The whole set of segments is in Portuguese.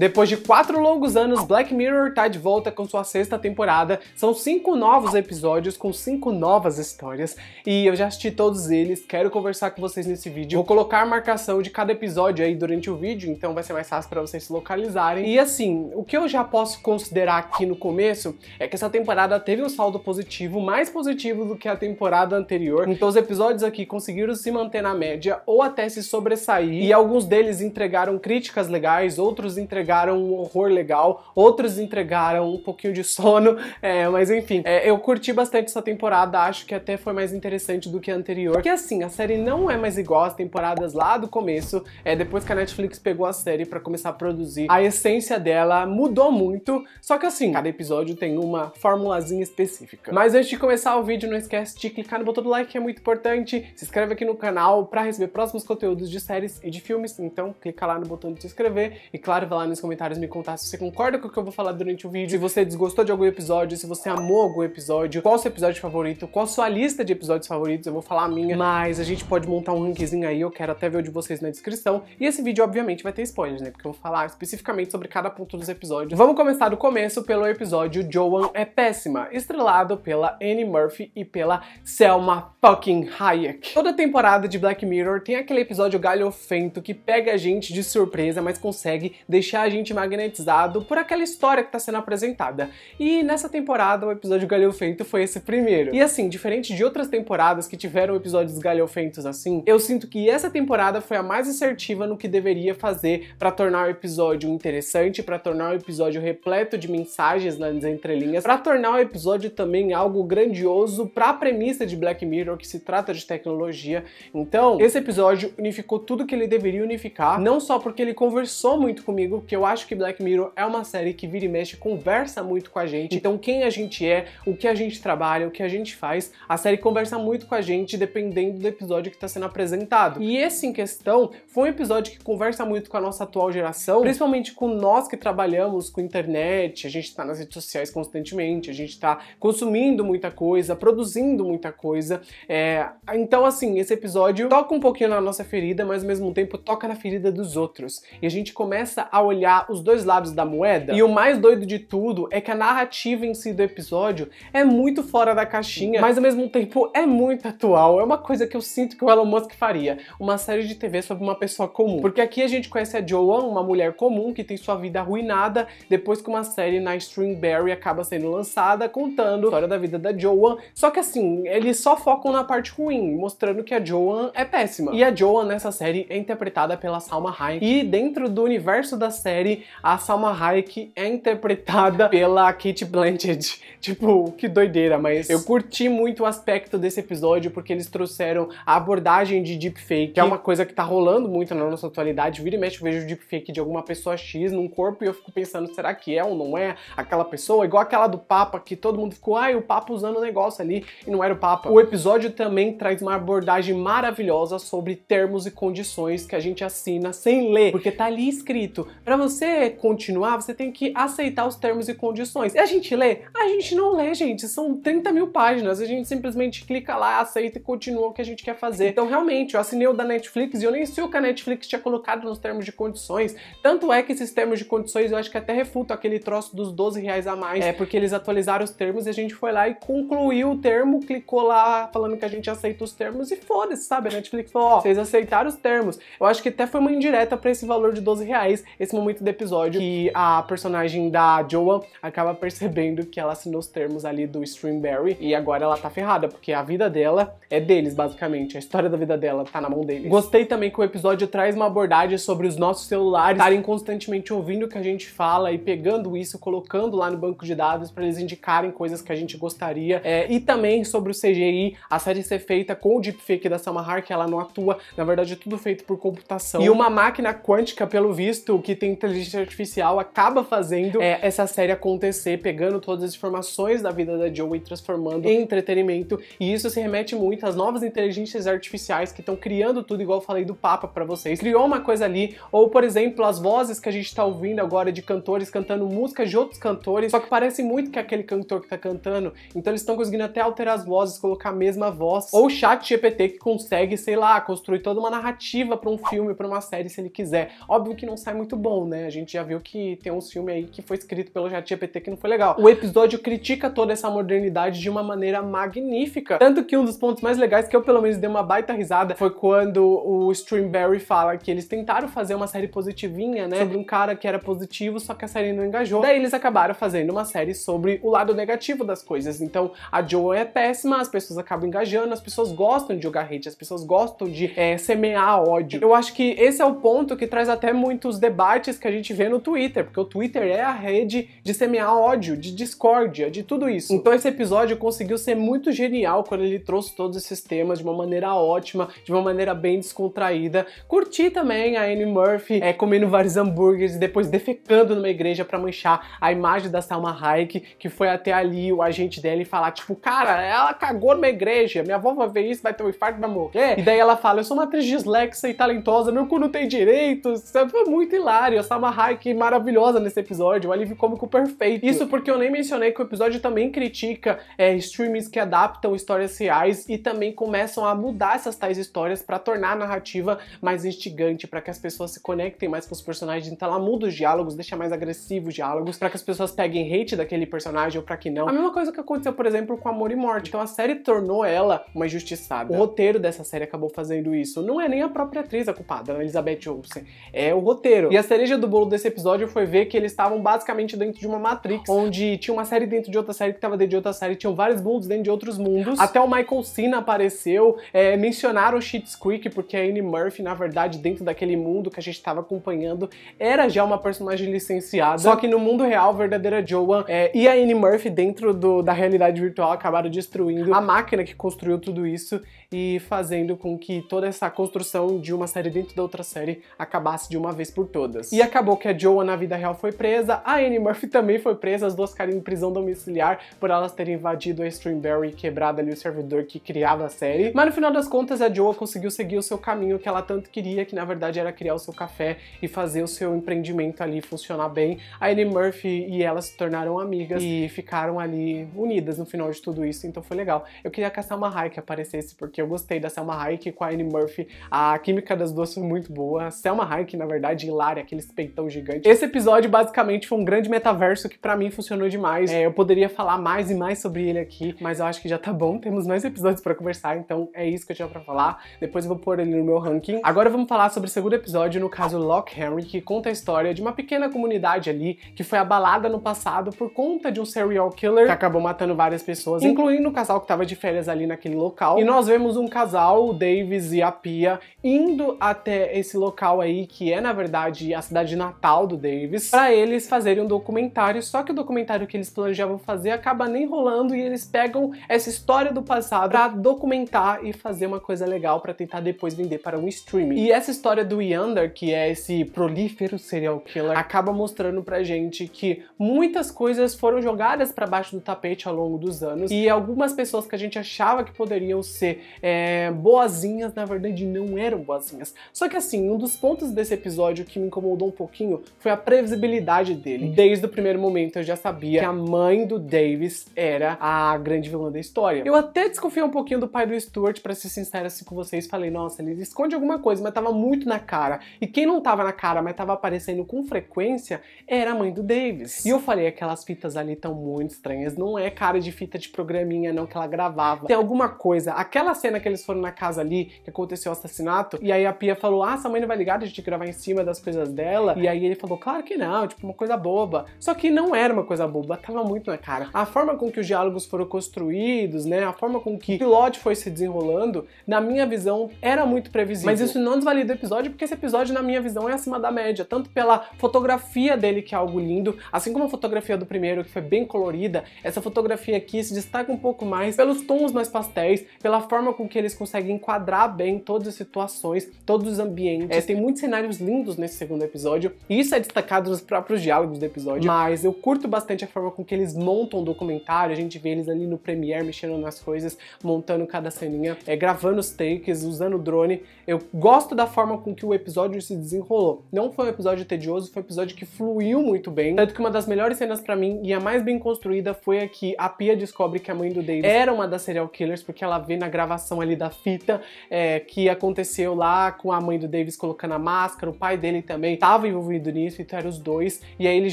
Depois de quatro longos anos, Black Mirror tá de volta com sua sexta temporada. São cinco novos episódios com cinco novas histórias e eu já assisti todos eles. Quero conversar com vocês nesse vídeo. Vou colocar a marcação de cada episódio aí durante o vídeo, então vai ser mais fácil para vocês se localizarem. E assim, o que eu já posso considerar aqui no começo é que essa temporada teve um saldo positivo, mais positivo do que a temporada anterior. Então os episódios aqui conseguiram se manter na média ou até se sobressair e alguns deles entregaram críticas legais, outros entregaram entregaram um horror legal, outros entregaram um pouquinho de sono, é, mas enfim. É, eu curti bastante essa temporada, acho que até foi mais interessante do que a anterior. Porque assim, a série não é mais igual às temporadas lá do começo, é depois que a Netflix pegou a série para começar a produzir, a essência dela mudou muito, só que assim, cada episódio tem uma formulazinha específica. Mas antes de começar o vídeo, não esquece de clicar no botão do like, que é muito importante, se inscreve aqui no canal para receber próximos conteúdos de séries e de filmes, então clica lá no botão de se inscrever e claro, vai lá no nos comentários me contar se você concorda com o que eu vou falar durante o vídeo, se você desgostou de algum episódio, se você amou algum episódio, qual o seu episódio favorito, qual a sua lista de episódios favoritos, eu vou falar a minha, mas a gente pode montar um rankzinho aí, eu quero até ver o de vocês na descrição. E esse vídeo, obviamente, vai ter spoilers, né? Porque eu vou falar especificamente sobre cada ponto dos episódios. Vamos começar do começo pelo episódio Joan é Péssima, estrelado pela Annie Murphy e pela Selma fucking Hayek. Toda temporada de Black Mirror tem aquele episódio galhofento que pega a gente de surpresa, mas consegue deixar deixar a gente magnetizado por aquela história que está sendo apresentada. E nessa temporada, o episódio Galhofento foi esse primeiro. E assim, diferente de outras temporadas que tiveram episódios galhofentos assim, eu sinto que essa temporada foi a mais assertiva no que deveria fazer para tornar o episódio interessante, para tornar o episódio repleto de mensagens nas entrelinhas, para tornar o episódio também algo grandioso para a premissa de Black Mirror, que se trata de tecnologia. Então, esse episódio unificou tudo que ele deveria unificar, não só porque ele conversou muito comigo, porque eu acho que Black Mirror é uma série que vira e mexe, conversa muito com a gente. Então, quem a gente é, o que a gente trabalha, o que a gente faz, a série conversa muito com a gente, dependendo do episódio que está sendo apresentado. E esse em questão foi um episódio que conversa muito com a nossa atual geração, principalmente com nós que trabalhamos com internet, a gente está nas redes sociais constantemente, a gente está consumindo muita coisa, produzindo muita coisa. É... Então, assim, esse episódio toca um pouquinho na nossa ferida, mas ao mesmo tempo toca na ferida dos outros. E a gente começa a olhar olhar os dois lados da moeda. E o mais doido de tudo é que a narrativa em si do episódio é muito fora da caixinha, mas ao mesmo tempo é muito atual. É uma coisa que eu sinto que o Elon Musk faria. Uma série de TV sobre uma pessoa comum. Porque aqui a gente conhece a Joan, uma mulher comum que tem sua vida arruinada depois que uma série na Stringberry acaba sendo lançada, contando a história da vida da Joan. Só que assim, eles só focam na parte ruim, mostrando que a Joan é péssima. E a Joan nessa série é interpretada pela Salma Hayek. E dentro do universo da série, série, a Salma Hayek é interpretada pela Kate Blanchett. Tipo, que doideira, mas eu curti muito o aspecto desse episódio porque eles trouxeram a abordagem de deepfake, que é uma coisa que tá rolando muito na nossa atualidade. Vira e mexe, eu vejo deepfake de alguma pessoa X num corpo e eu fico pensando, será que é ou não é aquela pessoa? Igual aquela do Papa, que todo mundo ficou, ai, ah, o Papa usando o negócio ali e não era o Papa. O episódio também traz uma abordagem maravilhosa sobre termos e condições que a gente assina sem ler, porque tá ali escrito você continuar, você tem que aceitar os termos e condições. E a gente lê? A gente não lê, gente. São 30 mil páginas. A gente simplesmente clica lá, aceita e continua o que a gente quer fazer. Então, realmente, eu assinei o da Netflix e eu nem sei o que a Netflix tinha colocado nos termos de condições. Tanto é que esses termos de condições eu acho que até refuto aquele troço dos 12 reais a mais. É porque eles atualizaram os termos e a gente foi lá e concluiu o termo, clicou lá falando que a gente aceita os termos e foda-se, sabe? A Netflix falou: ó, vocês aceitaram os termos. Eu acho que até foi uma indireta para esse valor de 12 reais, esse momento muito do episódio que a personagem da Joan acaba percebendo que ela assinou os termos ali do Streamberry e agora ela tá ferrada, porque a vida dela é deles, basicamente. A história da vida dela tá na mão deles. Gostei também que o episódio traz uma abordagem sobre os nossos celulares estarem constantemente ouvindo o que a gente fala e pegando isso, colocando lá no banco de dados para eles indicarem coisas que a gente gostaria. É, e também sobre o CGI, a série ser feita com o deepfake da Samahar, que ela não atua. Na verdade, é tudo feito por computação. E uma máquina quântica, pelo visto, que tem inteligência artificial acaba fazendo é, essa série acontecer, pegando todas as informações da vida da Joe e transformando em entretenimento. E isso se remete muito às novas inteligências artificiais que estão criando tudo, igual eu falei do Papa para vocês. Criou uma coisa ali, ou por exemplo, as vozes que a gente está ouvindo agora de cantores cantando músicas de outros cantores, só que parece muito que é aquele cantor que está cantando. Então eles estão conseguindo até alterar as vozes, colocar a mesma voz. Ou o chat GPT que consegue, sei lá, construir toda uma narrativa para um filme, para uma série, se ele quiser. Óbvio que não sai muito bom, né? A gente já viu que tem um filme aí que foi escrito pelo ChatGPT que não foi legal. O episódio critica toda essa modernidade de uma maneira magnífica. Tanto que um dos pontos mais legais que eu pelo menos dei uma baita risada foi quando o Streamberry fala que eles tentaram fazer uma série positivinha, né? Sobre um cara que era positivo, só que a série não engajou. Daí eles acabaram fazendo uma série sobre o lado negativo das coisas. Então a Joe é péssima, as pessoas acabam engajando, as pessoas gostam de jogar hate, as pessoas gostam de é, semear ódio. Eu acho que esse é o ponto que traz até muitos debates debates que a gente vê no Twitter, porque o Twitter é a rede de semear ódio, de discórdia, de tudo isso. Então esse episódio conseguiu ser muito genial quando ele trouxe todos esses temas de uma maneira ótima, de uma maneira bem descontraída. Curti também a Anne Murphy é, comendo vários hambúrgueres e depois defecando numa igreja para manchar a imagem da Salma Hayek, que foi até ali o agente dela e falar, tipo, cara, ela cagou numa igreja, minha avó vai ver isso, vai ter um infarto, vai morrer. E daí ela fala, eu sou uma atriz dislexa e talentosa, meu cu não tem direitos. Foi muito hilário a Sama Hayek maravilhosa nesse episódio, um alívio cômico perfeito. Isso porque eu nem mencionei que o episódio também critica é, streamings que adaptam histórias reais e também começam a mudar essas tais histórias para tornar a narrativa mais instigante, para que as pessoas se conectem mais com os personagens. Então ela muda os diálogos, deixa mais agressivos os diálogos, para que as pessoas peguem hate daquele personagem ou para que não. A mesma coisa que aconteceu, por exemplo, com Amor e Morte. Então a série tornou ela uma injustiçada. O roteiro dessa série acabou fazendo isso. Não é nem a própria atriz a culpada, a Elizabeth Olsen. É o roteiro. E a série cereja do bolo desse episódio foi ver que eles estavam basicamente dentro de uma Matrix, onde tinha uma série dentro de outra série que estava dentro de outra série, tinham vários mundos dentro de outros mundos. Até o Michael Cena apareceu, é, mencionaram Shit's Creek, porque a Annie Murphy, na verdade, dentro daquele mundo que a gente estava acompanhando, era já uma personagem licenciada. Só que no mundo real, a verdadeira Joan é, e a Annie Murphy, dentro do, da realidade virtual, acabaram destruindo a máquina que construiu tudo isso e fazendo com que toda essa construção de uma série dentro da outra série acabasse de uma vez por todas. E e acabou que a Joa na vida real foi presa, a Annie Murphy também foi presa, as duas ficaram em prisão domiciliar por elas terem invadido a Streamberry e quebrado ali o servidor que criava a série. Mas no final das contas, a Joa conseguiu seguir o seu caminho que ela tanto queria, que na verdade era criar o seu café e fazer o seu empreendimento ali funcionar bem. A Annie Murphy e ela se tornaram amigas e ficaram ali unidas no final de tudo isso, então foi legal. Eu queria que a Selma Hayek aparecesse, porque eu gostei da Selma Hayek com a Annie Murphy. A química das duas foi muito boa. A Selma Hayek, na verdade, hilária, aquele peitão gigante. Esse episódio basicamente foi um grande metaverso que para mim funcionou demais. É, eu poderia falar mais e mais sobre ele aqui, mas eu acho que já tá bom. Temos mais episódios para conversar, então é isso que eu tinha para falar. Depois eu vou pôr ele no meu ranking. Agora vamos falar sobre o segundo episódio, no caso Lock Henry, que conta a história de uma pequena comunidade ali que foi abalada no passado por conta de um serial killer que acabou matando várias pessoas, incluindo o casal que tava de férias ali naquele local. E nós vemos um casal, o Davis e a Pia, indo até esse local aí que é na verdade a cidade cidade natal do Davis, para eles fazerem um documentário, só que o documentário que eles planejavam fazer acaba nem rolando e eles pegam essa história do passado para documentar e fazer uma coisa legal para tentar depois vender para um streaming. E essa história do Yander, que é esse prolífero serial killer, acaba mostrando pra gente que muitas coisas foram jogadas para baixo do tapete ao longo dos anos e algumas pessoas que a gente achava que poderiam ser é, boazinhas, na verdade não eram boazinhas. Só que assim, um dos pontos desse episódio que me incomodou um pouquinho foi a previsibilidade dele. Desde o primeiro momento eu já sabia que a mãe do Davis era a grande vilã da história. Eu até desconfiei um pouquinho do pai do Stuart, para ser sincero assim com vocês, falei, nossa, ele esconde alguma coisa, mas tava muito na cara. E quem não tava na cara, mas tava aparecendo com frequência, era a mãe do Davis. E eu falei, aquelas fitas ali tão muito estranhas, não é cara de fita de programinha não que ela gravava. Tem alguma coisa, aquela cena que eles foram na casa ali, que aconteceu o assassinato, e aí a Pia falou, ah, essa mãe não vai ligar, a gente gravar em cima das coisas dela, ela. E aí ele falou, claro que não, tipo, uma coisa boba. Só que não era uma coisa boba, tava muito na cara. A forma com que os diálogos foram construídos, né? A forma com que o pilote foi se desenrolando, na minha visão, era muito previsível. Mas isso não desvalida o episódio, porque esse episódio, na minha visão, é acima da média. Tanto pela fotografia dele, que é algo lindo, assim como a fotografia do primeiro, que foi bem colorida, essa fotografia aqui se destaca um pouco mais pelos tons mais pastéis, pela forma com que eles conseguem enquadrar bem todas as situações, todos os ambientes. É, tem muitos cenários lindos nesse segundo episódio episódio, e isso é destacado nos próprios diálogos do episódio, mas eu curto bastante a forma com que eles montam o documentário, a gente vê eles ali no Premiere mexendo nas coisas, montando cada ceninha, é, gravando os takes, usando o drone. Eu gosto da forma com que o episódio se desenrolou. Não foi um episódio tedioso, foi um episódio que fluiu muito bem, tanto que uma das melhores cenas para mim e a mais bem construída foi a que a Pia descobre que a mãe do Davis era uma das serial killers, porque ela vê na gravação ali da fita é, que aconteceu lá com a mãe do Davis colocando a máscara, o pai dele também tá estava envolvido nisso, então eram os dois. E aí eles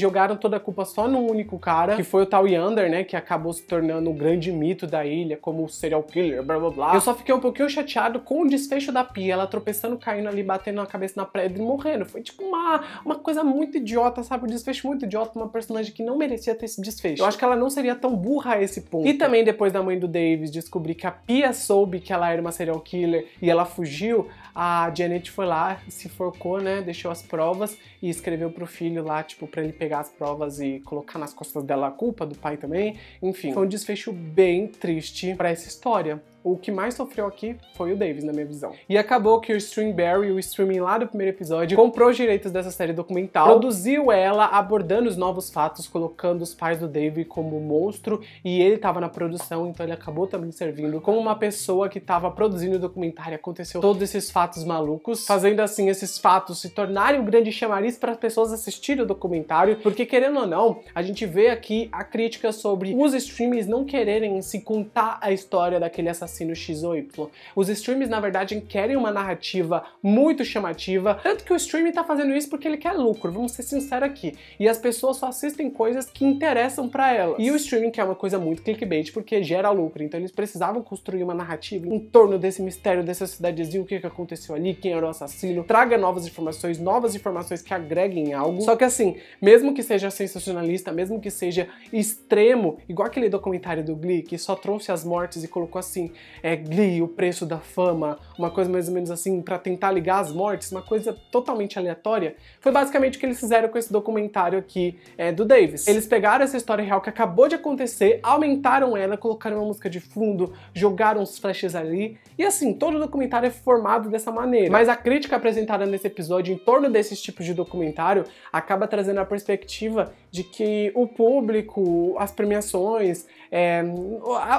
jogaram toda a culpa só no único cara, que foi o tal Yander, né? Que acabou se tornando o grande mito da ilha, como o serial killer, blá blá blá. Eu só fiquei um pouquinho chateado com o desfecho da Pia, ela tropeçando, caindo ali, batendo a cabeça na pedra e morrendo. Foi tipo uma, uma coisa muito idiota, sabe? Um desfecho muito idiota, uma personagem que não merecia ter esse desfecho. Eu acho que ela não seria tão burra a esse ponto. E também depois da mãe do Davis descobrir que a Pia soube que ela era uma serial killer e ela fugiu, a Janet foi lá, se forcou, né? Deixou as provas provas e escreveu pro filho lá, tipo, para ele pegar as provas e colocar nas costas dela a culpa do pai também. Enfim, foi um desfecho bem triste para essa história. O que mais sofreu aqui foi o Davis, na minha visão. E acabou que o Streamberry, o streaming lá do primeiro episódio, comprou os direitos dessa série documental, produziu ela abordando os novos fatos, colocando os pais do David como monstro, e ele estava na produção, então ele acabou também servindo como uma pessoa que estava produzindo o documentário. Aconteceu todos esses fatos malucos, fazendo assim esses fatos se tornarem um grande chamariz para as pessoas assistirem o documentário, porque querendo ou não, a gente vê aqui a crítica sobre os streamings não quererem se contar a história daquele assassino assassino X ou Y. Os streams, na verdade, querem uma narrativa muito chamativa, tanto que o streaming tá fazendo isso porque ele quer lucro, vamos ser sinceros aqui. E as pessoas só assistem coisas que interessam para elas. E o streaming quer é uma coisa muito clickbait porque gera lucro, então eles precisavam construir uma narrativa em torno desse mistério, dessa cidadezinha, o que, que aconteceu ali, quem era o assassino, traga novas informações, novas informações que agreguem algo. Só que assim, mesmo que seja sensacionalista, mesmo que seja extremo, igual aquele documentário do Glee que só trouxe as mortes e colocou assim, é, Glee, o preço da fama, uma coisa mais ou menos assim, para tentar ligar as mortes, uma coisa totalmente aleatória, foi basicamente o que eles fizeram com esse documentário aqui é, do Davis. Eles pegaram essa história real que acabou de acontecer, aumentaram ela, colocaram uma música de fundo, jogaram os flashes ali, e assim, todo o documentário é formado dessa maneira. Mas a crítica apresentada nesse episódio em torno desses tipos de documentário acaba trazendo a perspectiva de que o público, as premiações, é,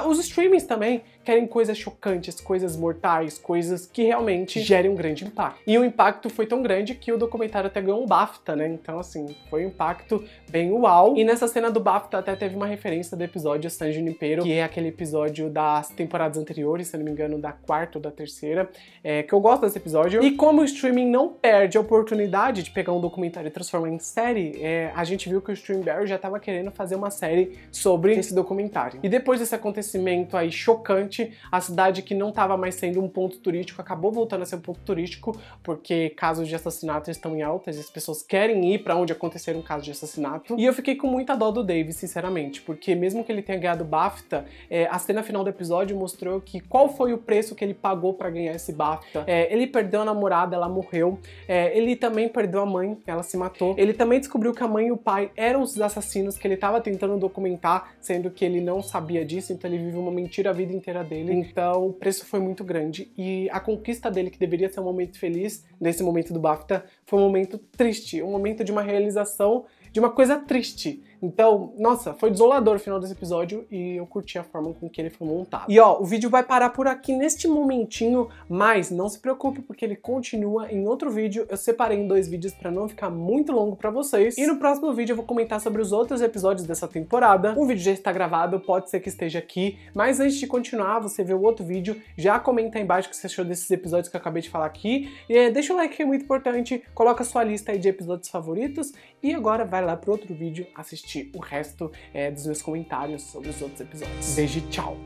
os streamings também, querem coisas chocantes, coisas mortais, coisas que realmente gerem um grande impacto. E o impacto foi tão grande que o documentário até ganhou um BAFTA, né? Então, assim, foi um impacto bem uau. E nessa cena do BAFTA até teve uma referência do episódio San Junipero, que é aquele episódio das temporadas anteriores, se não me engano, da quarta ou da terceira, é, que eu gosto desse episódio. E como o streaming não perde a oportunidade de pegar um documentário e transformar em série, é, a gente viu que o Streamberry já estava querendo fazer uma série sobre esse documentário. E depois desse acontecimento aí chocante, a cidade que não estava mais sendo um ponto turístico acabou voltando a ser um ponto turístico, porque casos de assassinato estão em altas e as pessoas querem ir para onde acontecer um caso de assassinato. E eu fiquei com muita dó do dave sinceramente, porque mesmo que ele tenha ganhado BAFTA, é, a cena final do episódio mostrou que qual foi o preço que ele pagou para ganhar esse BAFTA. É, ele perdeu a namorada, ela morreu. É, ele também perdeu a mãe, ela se matou. Ele também descobriu que a mãe e o pai eram os assassinos que ele estava tentando documentar, sendo que ele não sabia disso, então ele vive uma mentira a vida inteira carreira dele. Então, o preço foi muito grande. E a conquista dele, que deveria ser um momento feliz, nesse momento do BAFTA, foi um momento triste. Um momento de uma realização de uma coisa triste. Então, nossa, foi desolador o final desse episódio e eu curti a forma com que ele foi montado. E ó, o vídeo vai parar por aqui neste momentinho, mas não se preocupe porque ele continua em outro vídeo. Eu separei em dois vídeos para não ficar muito longo para vocês. E no próximo vídeo eu vou comentar sobre os outros episódios dessa temporada. Um vídeo já está gravado, pode ser que esteja aqui, mas antes de continuar, você vê o outro vídeo, já comenta aí embaixo o que você achou desses episódios que eu acabei de falar aqui. E é, deixa o like que é muito importante, coloca a sua lista aí de episódios favoritos e agora vai lá pro outro vídeo assistir assistir o resto é, dos meus comentários sobre os outros episódios. Beijo e tchau!